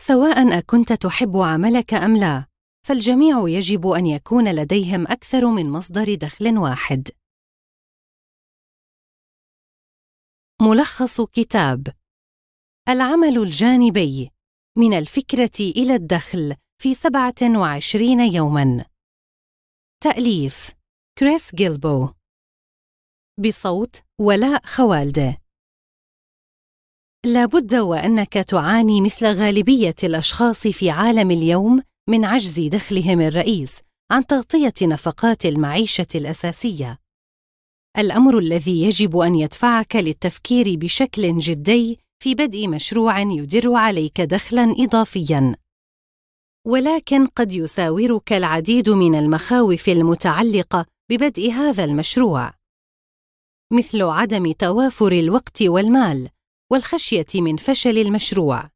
سواء اكنت تحب عملك ام لا فالجميع يجب ان يكون لديهم اكثر من مصدر دخل واحد ملخص كتاب العمل الجانبي من الفكرة إلى الدخل في 27 يوماً تأليف كريس جيلبو بصوت ولاء خوالده لابد وانك تعاني مثل غالبيه الاشخاص في عالم اليوم من عجز دخلهم الرئيس عن تغطيه نفقات المعيشه الاساسيه الامر الذي يجب ان يدفعك للتفكير بشكل جدي في بدء مشروع يدر عليك دخلا اضافيا ولكن قد يساورك العديد من المخاوف المتعلقه ببدء هذا المشروع مثل عدم توافر الوقت والمال والخشية من فشل المشروع.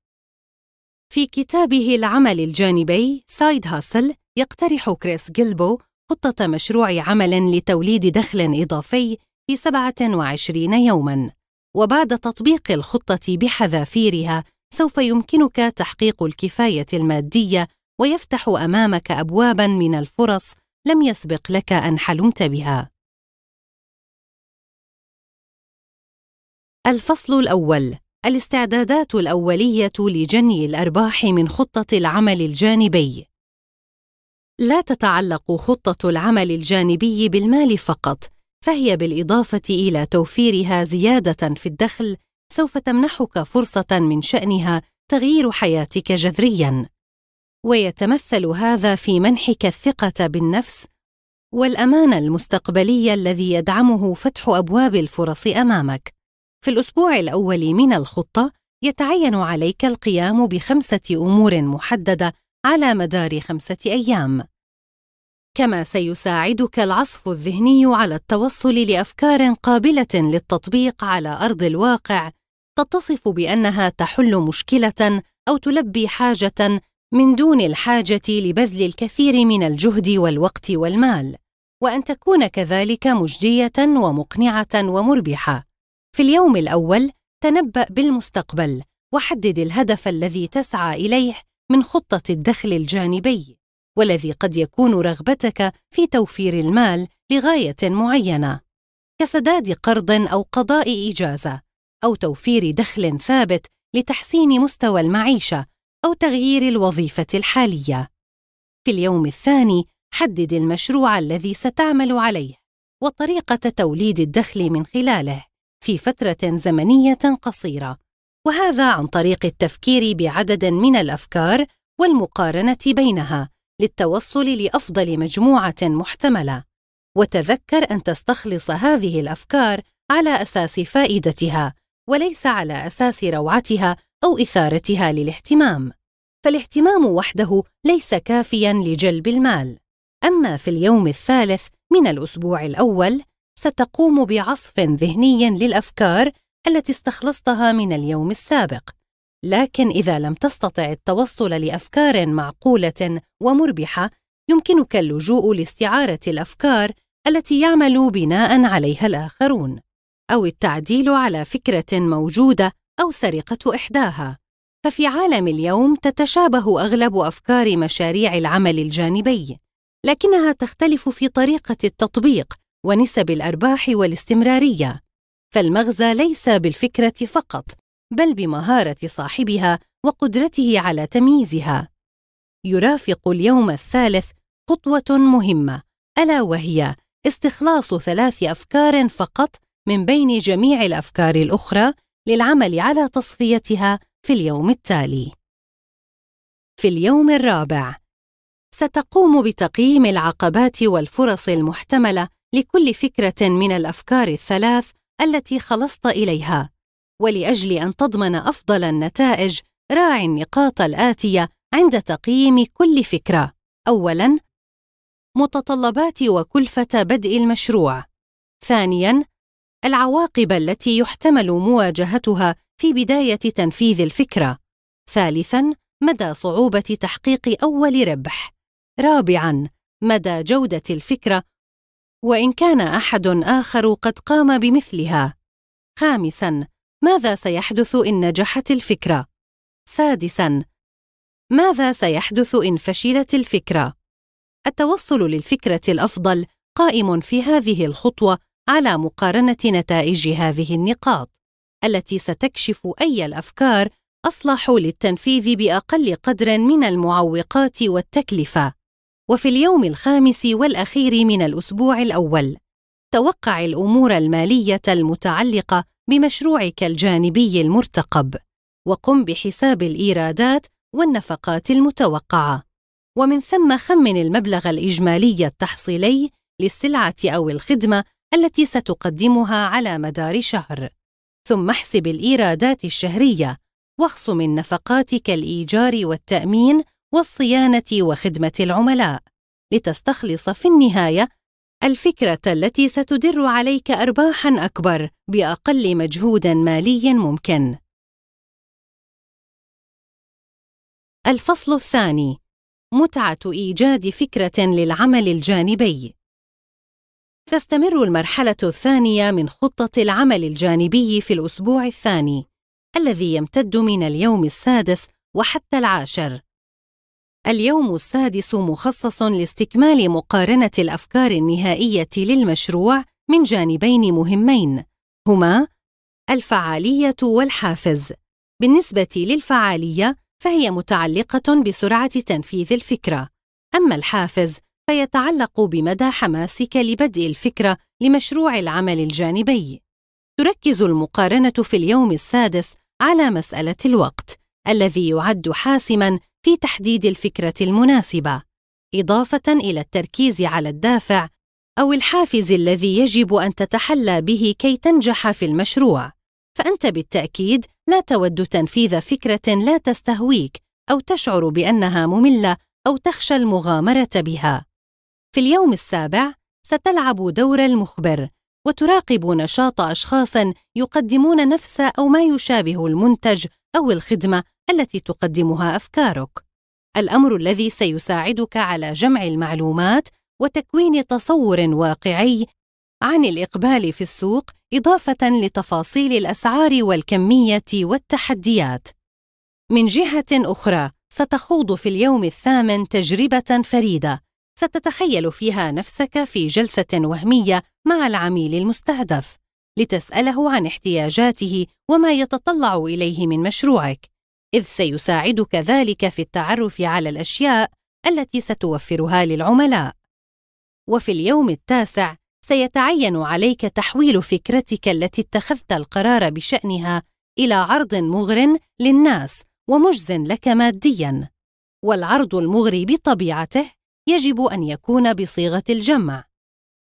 في كتابه العمل الجانبي سايد هاسل يقترح كريس جيلبو خطة مشروع عمل لتوليد دخل إضافي في 27 يوماً، وبعد تطبيق الخطة بحذافيرها سوف يمكنك تحقيق الكفاية المادية ويفتح أمامك أبواباً من الفرص لم يسبق لك أن حلمت بها. الفصل الأول الاستعدادات الأولية لجني الأرباح من خطة العمل الجانبي لا تتعلق خطة العمل الجانبي بالمال فقط، فهي بالإضافة إلى توفيرها زيادة في الدخل سوف تمنحك فرصة من شأنها تغيير حياتك جذرياً. ويتمثل هذا في منحك الثقة بالنفس والأمان المستقبلي الذي يدعمه فتح أبواب الفرص أمامك. في الأسبوع الأول من الخطة يتعين عليك القيام بخمسة أمور محددة على مدار خمسة أيام. كما سيساعدك العصف الذهني على التوصل لأفكار قابلة للتطبيق على أرض الواقع تتصف بأنها تحل مشكلة أو تلبي حاجة من دون الحاجة لبذل الكثير من الجهد والوقت والمال، وأن تكون كذلك مجدية ومقنعة ومربحة. في اليوم الأول تنبأ بالمستقبل وحدد الهدف الذي تسعى إليه من خطة الدخل الجانبي والذي قد يكون رغبتك في توفير المال لغاية معينة كسداد قرض أو قضاء إجازة أو توفير دخل ثابت لتحسين مستوى المعيشة أو تغيير الوظيفة الحالية. في اليوم الثاني حدد المشروع الذي ستعمل عليه وطريقة توليد الدخل من خلاله في فترة زمنية قصيرة، وهذا عن طريق التفكير بعدد من الأفكار والمقارنة بينها للتوصل لأفضل مجموعة محتملة. وتذكر أن تستخلص هذه الأفكار على أساس فائدتها، وليس على أساس روعتها أو إثارتها للاهتمام. فالاهتمام وحده ليس كافيا لجلب المال. أما في اليوم الثالث من الأسبوع الأول ستقوم بعصف ذهني للافكار التي استخلصتها من اليوم السابق لكن اذا لم تستطع التوصل لافكار معقوله ومربحه يمكنك اللجوء لاستعاره الافكار التي يعمل بناء عليها الاخرون او التعديل على فكره موجوده او سرقه احداها ففي عالم اليوم تتشابه اغلب افكار مشاريع العمل الجانبي لكنها تختلف في طريقه التطبيق ونسب الارباح والاستمراريه فالمغزى ليس بالفكره فقط بل بمهاره صاحبها وقدرته على تمييزها يرافق اليوم الثالث خطوه مهمه الا وهي استخلاص ثلاث افكار فقط من بين جميع الافكار الاخرى للعمل على تصفيتها في اليوم التالي في اليوم الرابع ستقوم بتقييم العقبات والفرص المحتمله لكل فكرة من الأفكار الثلاث التي خلصت إليها ولأجل أن تضمن أفضل النتائج راعي النقاط الآتية عند تقييم كل فكرة أولاً متطلبات وكلفة بدء المشروع ثانياً العواقب التي يحتمل مواجهتها في بداية تنفيذ الفكرة ثالثاً مدى صعوبة تحقيق أول ربح رابعاً مدى جودة الفكرة وإن كان أحد آخر قد قام بمثلها. خامساً: ماذا سيحدث إن نجحت الفكرة؟ سادساً: ماذا سيحدث إن فشلت الفكرة؟ التوصل للفكرة الأفضل قائم في هذه الخطوة على مقارنة نتائج هذه النقاط، التي ستكشف أي الأفكار أصلح للتنفيذ بأقل قدر من المعوقات والتكلفة. وفي اليوم الخامس والأخير من الأسبوع الأول توقع الأمور المالية المتعلقة بمشروعك الجانبي المرتقب وقم بحساب الإيرادات والنفقات المتوقعة ومن ثم خمن المبلغ الإجمالي التحصيلي للسلعة أو الخدمة التي ستقدمها على مدار شهر ثم احسب الإيرادات الشهرية واخصم النفقات كالإيجار والتأمين والصيانه وخدمه العملاء لتستخلص في النهايه الفكره التي ستدر عليك ارباحا اكبر باقل مجهود مالي ممكن الفصل الثاني متعه ايجاد فكره للعمل الجانبي تستمر المرحله الثانيه من خطه العمل الجانبي في الاسبوع الثاني الذي يمتد من اليوم السادس وحتى العاشر اليوم السادس مخصص لاستكمال مقارنة الأفكار النهائية للمشروع من جانبين مهمين هما الفعالية والحافز. بالنسبة للفعالية فهي متعلقة بسرعة تنفيذ الفكرة، أما الحافز فيتعلق بمدى حماسك لبدء الفكرة لمشروع العمل الجانبي. تركز المقارنة في اليوم السادس على مسألة الوقت الذي يعد حاسمًا في تحديد الفكرة المناسبة، إضافة إلى التركيز على الدافع أو الحافز الذي يجب أن تتحلى به كي تنجح في المشروع، فأنت بالتأكيد لا تود تنفيذ فكرة لا تستهويك أو تشعر بأنها مملة أو تخشى المغامرة بها. في اليوم السابع ستلعب دور المخبر، وتراقب نشاط أشخاص يقدمون نفس أو ما يشابه المنتج أو الخدمة التي تقدمها أفكارك. الأمر الذي سيساعدك على جمع المعلومات وتكوين تصور واقعي عن الإقبال في السوق إضافة لتفاصيل الأسعار والكمية والتحديات. من جهة أخرى، ستخوض في اليوم الثامن تجربة فريدة، ستتخيل فيها نفسك في جلسة وهمية مع العميل المستهدف. لتسأله عن احتياجاته وما يتطلع إليه من مشروعك، إذ سيساعدك ذلك في التعرف على الأشياء التي ستوفرها للعملاء. وفي اليوم التاسع سيتعين عليك تحويل فكرتك التي اتخذت القرار بشأنها إلى عرض مغر للناس ومجز لك مادياً. والعرض المغري بطبيعته يجب أن يكون بصيغة الجمع.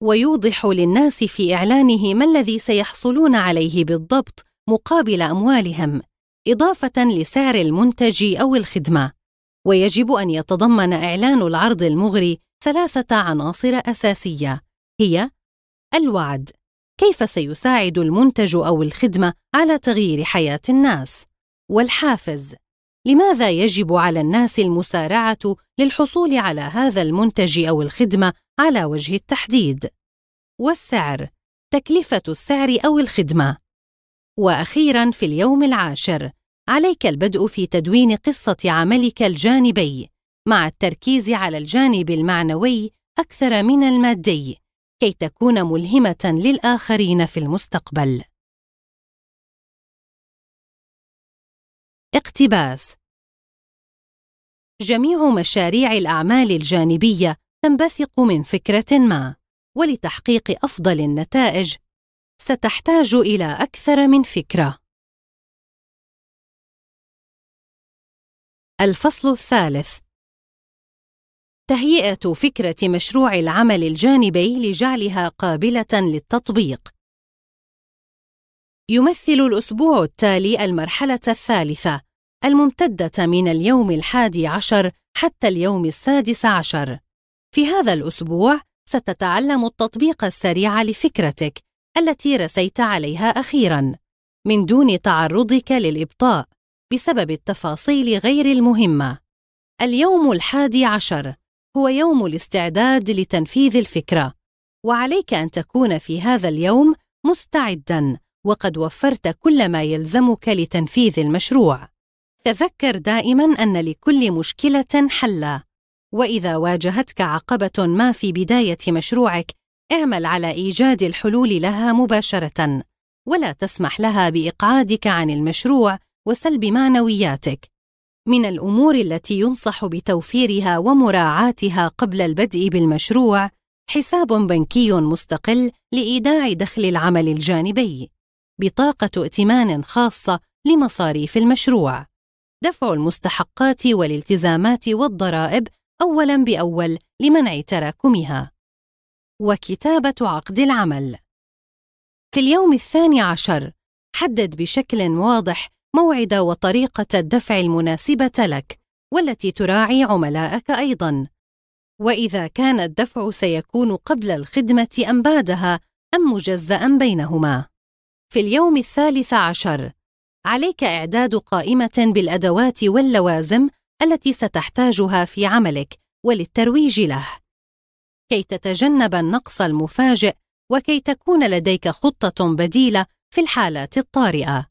ويوضح للناس في اعلانه ما الذي سيحصلون عليه بالضبط مقابل اموالهم اضافه لسعر المنتج او الخدمه ويجب ان يتضمن اعلان العرض المغري ثلاثه عناصر اساسيه هي الوعد كيف سيساعد المنتج او الخدمه على تغيير حياه الناس والحافز لماذا يجب على الناس المسارعه للحصول على هذا المنتج او الخدمه على وجه التحديد والسعر تكلفه السعر او الخدمه واخيرا في اليوم العاشر عليك البدء في تدوين قصه عملك الجانبي مع التركيز على الجانب المعنوي اكثر من المادي كي تكون ملهمه للاخرين في المستقبل اقتباس جميع مشاريع الأعمال الجانبية تنبثق من فكرة ما، ولتحقيق أفضل النتائج، ستحتاج إلى أكثر من فكرة. الفصل الثالث تهيئة فكرة مشروع العمل الجانبي لجعلها قابلة للتطبيق يمثل الأسبوع التالي المرحلة الثالثة الممتدة من اليوم الحادي عشر حتى اليوم السادس عشر. في هذا الأسبوع ستتعلم التطبيق السريع لفكرتك التي رسيت عليها أخيراً من دون تعرضك للإبطاء بسبب التفاصيل غير المهمة. اليوم الحادي عشر هو يوم الاستعداد لتنفيذ الفكرة، وعليك أن تكون في هذا اليوم مستعداً وقد وفرت كل ما يلزمك لتنفيذ المشروع تذكر دائما ان لكل مشكله حلا واذا واجهتك عقبه ما في بدايه مشروعك اعمل على ايجاد الحلول لها مباشره ولا تسمح لها باقعادك عن المشروع وسلب معنوياتك من الامور التي ينصح بتوفيرها ومراعاتها قبل البدء بالمشروع حساب بنكي مستقل لايداع دخل العمل الجانبي بطاقة ائتمان خاصة لمصاريف المشروع دفع المستحقات والالتزامات والضرائب أولاً بأول لمنع تراكمها وكتابة عقد العمل في اليوم الثاني عشر حدد بشكل واضح موعد وطريقة الدفع المناسبة لك والتي تراعي عملائك أيضاً وإذا كان الدفع سيكون قبل الخدمة أم بعدها أم مجزأ بينهما في اليوم الثالث عشر عليك إعداد قائمة بالأدوات واللوازم التي ستحتاجها في عملك وللترويج له كي تتجنب النقص المفاجئ وكي تكون لديك خطة بديلة في الحالات الطارئة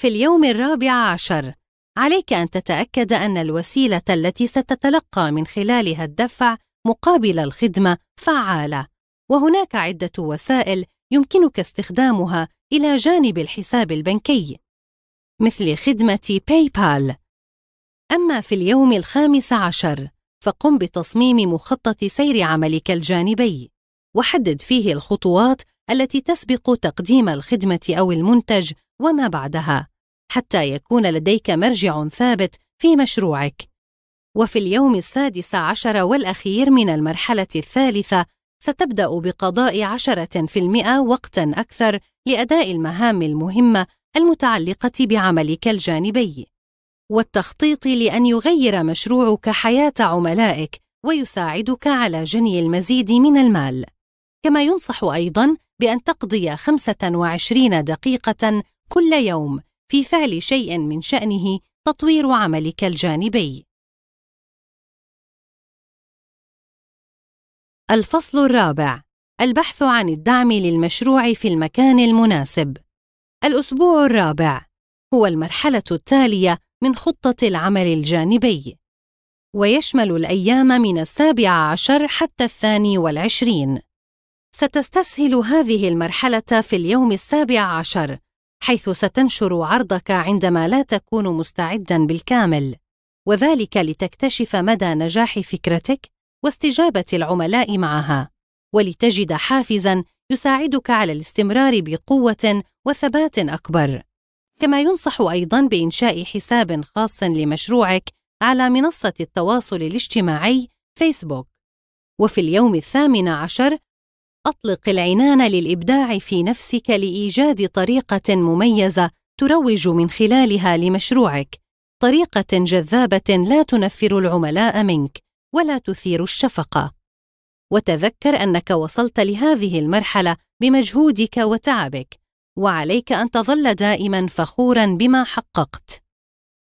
في اليوم الرابع عشر عليك أن تتأكد أن الوسيلة التي ستتلقى من خلالها الدفع مقابل الخدمة فعالة وهناك عدة وسائل يمكنك استخدامها إلى جانب الحساب البنكي مثل خدمة باي بال أما في اليوم الخامس عشر فقم بتصميم مخطط سير عملك الجانبي وحدد فيه الخطوات التي تسبق تقديم الخدمة أو المنتج وما بعدها حتى يكون لديك مرجع ثابت في مشروعك وفي اليوم السادس عشر والأخير من المرحلة الثالثة ستبدأ بقضاء عشرة في المئة وقتاً أكثر لأداء المهام المهمة المتعلقة بعملك الجانبي، والتخطيط لأن يغير مشروعك حياة عملائك ويساعدك على جني المزيد من المال. كما ينصح أيضًا بأن تقضي 25 دقيقة كل يوم في فعل شيء من شأنه تطوير عملك الجانبي. الفصل الرابع البحث عن الدعم للمشروع في المكان المناسب. الأسبوع الرابع هو المرحلة التالية من خطة العمل الجانبي، ويشمل الأيام من السابع عشر حتى الثاني والعشرين. ستستسهل هذه المرحلة في اليوم السابع عشر، حيث ستنشر عرضك عندما لا تكون مستعدًا بالكامل، وذلك لتكتشف مدى نجاح فكرتك واستجابة العملاء معها. ولتجد حافزا يساعدك على الاستمرار بقوه وثبات اكبر كما ينصح ايضا بانشاء حساب خاص لمشروعك على منصه التواصل الاجتماعي فيسبوك وفي اليوم الثامن عشر اطلق العنان للابداع في نفسك لايجاد طريقه مميزه تروج من خلالها لمشروعك طريقه جذابه لا تنفر العملاء منك ولا تثير الشفقه وتذكر انك وصلت لهذه المرحله بمجهودك وتعبك وعليك ان تظل دائما فخورا بما حققت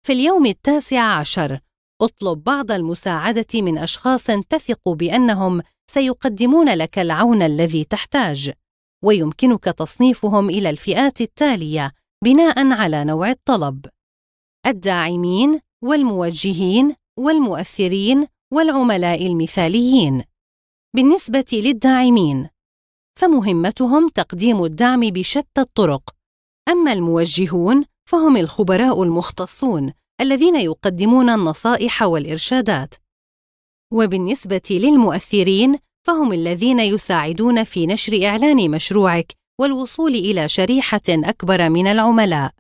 في اليوم التاسع عشر اطلب بعض المساعده من اشخاص تثق بانهم سيقدمون لك العون الذي تحتاج ويمكنك تصنيفهم الى الفئات التاليه بناء على نوع الطلب الداعمين والموجهين والمؤثرين والعملاء المثاليين بالنسبة للداعمين فمهمتهم تقديم الدعم بشتى الطرق أما الموجهون فهم الخبراء المختصون الذين يقدمون النصائح والإرشادات وبالنسبة للمؤثرين فهم الذين يساعدون في نشر إعلان مشروعك والوصول إلى شريحة أكبر من العملاء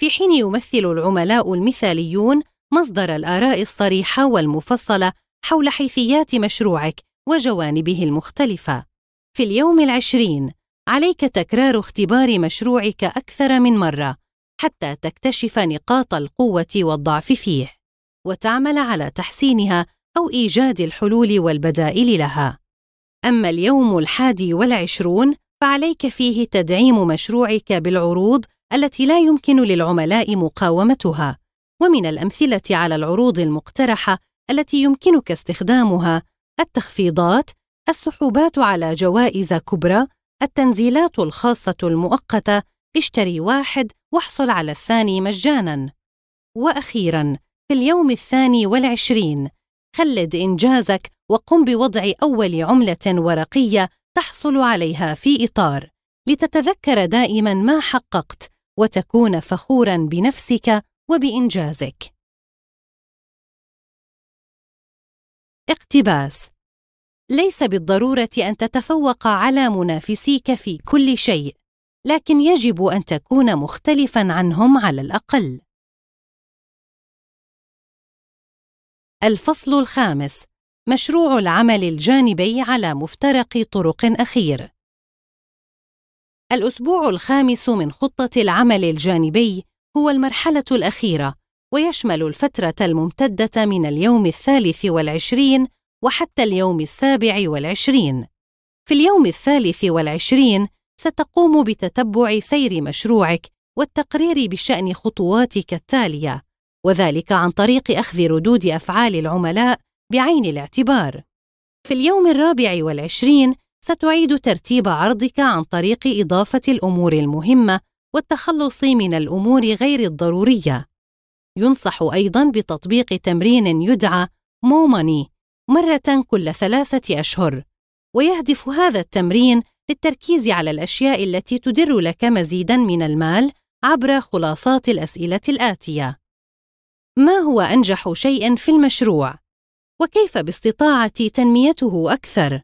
في حين يمثل العملاء المثاليون مصدر الآراء الصريحة والمفصلة حول حيثيات مشروعك وجوانبه المختلفة. في اليوم العشرين عليك تكرار اختبار مشروعك أكثر من مرة حتى تكتشف نقاط القوة والضعف فيه، وتعمل على تحسينها أو إيجاد الحلول والبدائل لها. أما اليوم الحادي والعشرون فعليك فيه تدعيم مشروعك بالعروض التي لا يمكن للعملاء مقاومتها ومن الامثله على العروض المقترحه التي يمكنك استخدامها التخفيضات السحوبات على جوائز كبرى التنزيلات الخاصة المؤقتة اشتري واحد واحصل على الثاني مجانا وأخيرا في اليوم الثاني والعشرين خلد إنجازك وقم بوضع أول عملة ورقية تحصل عليها في إطار لتتذكر دائما ما حققت وتكون فخورا بنفسك وبإنجازك اقتباس ليس بالضروره ان تتفوق على منافسيك في كل شيء لكن يجب ان تكون مختلفا عنهم على الاقل الفصل الخامس مشروع العمل الجانبي على مفترق طرق اخير الاسبوع الخامس من خطه العمل الجانبي هو المرحله الاخيره ويشمل الفترة الممتدة من اليوم الثالث والعشرين وحتى اليوم السابع والعشرين. في اليوم الثالث والعشرين ستقوم بتتبع سير مشروعك والتقرير بشأن خطواتك التالية، وذلك عن طريق أخذ ردود أفعال العملاء بعين الاعتبار. في اليوم الرابع والعشرين ستعيد ترتيب عرضك عن طريق إضافة الأمور المهمة والتخلص من الأمور غير الضرورية. ينصح أيضا بتطبيق تمرين يدعى موماني مرة كل ثلاثة أشهر ويهدف هذا التمرين للتركيز على الأشياء التي تدر لك مزيدا من المال عبر خلاصات الأسئلة الآتية ما هو أنجح شيء في المشروع؟ وكيف باستطاعتي تنميته أكثر؟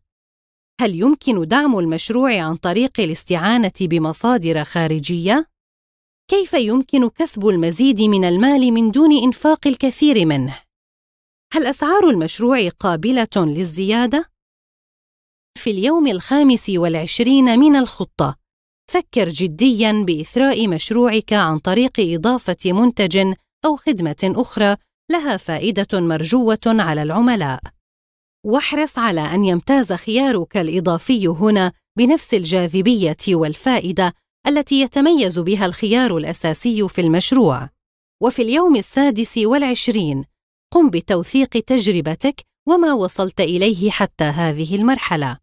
هل يمكن دعم المشروع عن طريق الاستعانة بمصادر خارجية؟ كيف يمكن كسب المزيد من المال من دون إنفاق الكثير منه؟ هل أسعار المشروع قابلة للزيادة؟ في اليوم الخامس والعشرين من الخطة فكر جدياً بإثراء مشروعك عن طريق إضافة منتج أو خدمة أخرى لها فائدة مرجوة على العملاء واحرص على أن يمتاز خيارك الإضافي هنا بنفس الجاذبية والفائدة التي يتميز بها الخيار الأساسي في المشروع وفي اليوم السادس والعشرين قم بتوثيق تجربتك وما وصلت إليه حتى هذه المرحلة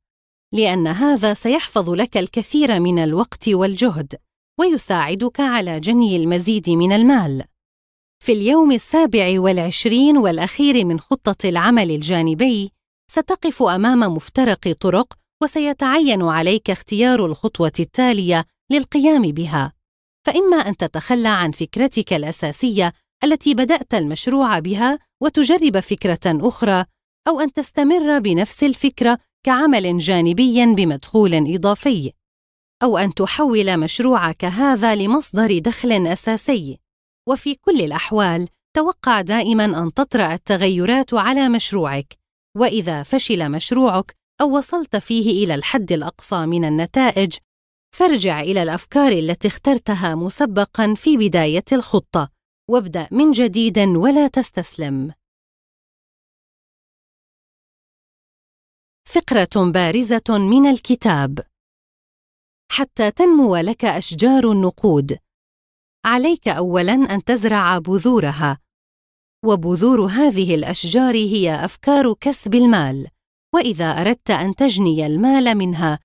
لأن هذا سيحفظ لك الكثير من الوقت والجهد ويساعدك على جني المزيد من المال في اليوم السابع والعشرين والأخير من خطة العمل الجانبي ستقف أمام مفترق طرق وسيتعين عليك اختيار الخطوة التالية للقيام بها فإما أن تتخلى عن فكرتك الأساسية التي بدأت المشروع بها وتجرب فكرة أخرى أو أن تستمر بنفس الفكرة كعمل جانبي بمدخول إضافي أو أن تحول مشروعك هذا لمصدر دخل أساسي وفي كل الأحوال توقع دائما أن تطرأ التغيرات على مشروعك وإذا فشل مشروعك أو وصلت فيه إلى الحد الأقصى من النتائج فارجع إلى الأفكار التي اخترتها مسبقًا في بداية الخطة، وابدأ من جديد ولا تستسلم. فقرة بارزة من الكتاب حتى تنمو لك أشجار النقود، عليك أولًا أن تزرع بذورها، وبذور هذه الأشجار هي أفكار كسب المال، وإذا أردت أن تجني المال منها،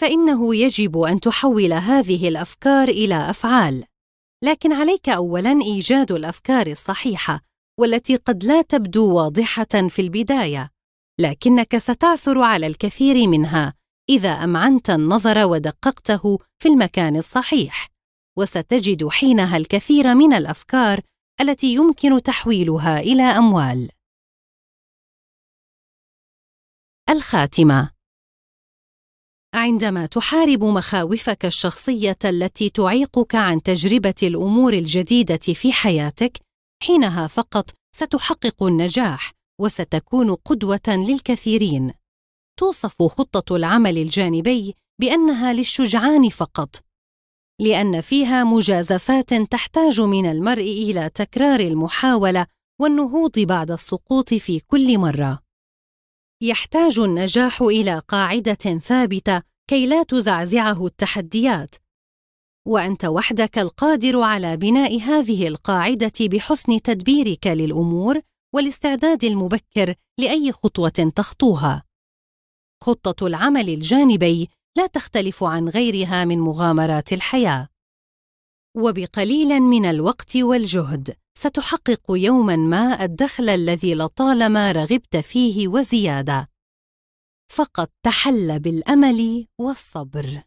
فانه يجب ان تحول هذه الافكار الى افعال لكن عليك اولا ايجاد الافكار الصحيحه والتي قد لا تبدو واضحه في البدايه لكنك ستعثر على الكثير منها اذا امعنت النظر ودققته في المكان الصحيح وستجد حينها الكثير من الافكار التي يمكن تحويلها الى اموال الخاتمه عندما تحارب مخاوفك الشخصيه التي تعيقك عن تجربه الامور الجديده في حياتك حينها فقط ستحقق النجاح وستكون قدوه للكثيرين توصف خطه العمل الجانبي بانها للشجعان فقط لان فيها مجازفات تحتاج من المرء الى تكرار المحاوله والنهوض بعد السقوط في كل مره يحتاج النجاح إلى قاعدة ثابتة كي لا تزعزعه التحديات، وأنت وحدك القادر على بناء هذه القاعدة بحسن تدبيرك للأمور والاستعداد المبكر لأي خطوة تخطوها. خطة العمل الجانبي لا تختلف عن غيرها من مغامرات الحياة. وبقليل من الوقت والجهد ستحقق يوما ما الدخل الذي لطالما رغبت فيه وزياده فقط تحل بالامل والصبر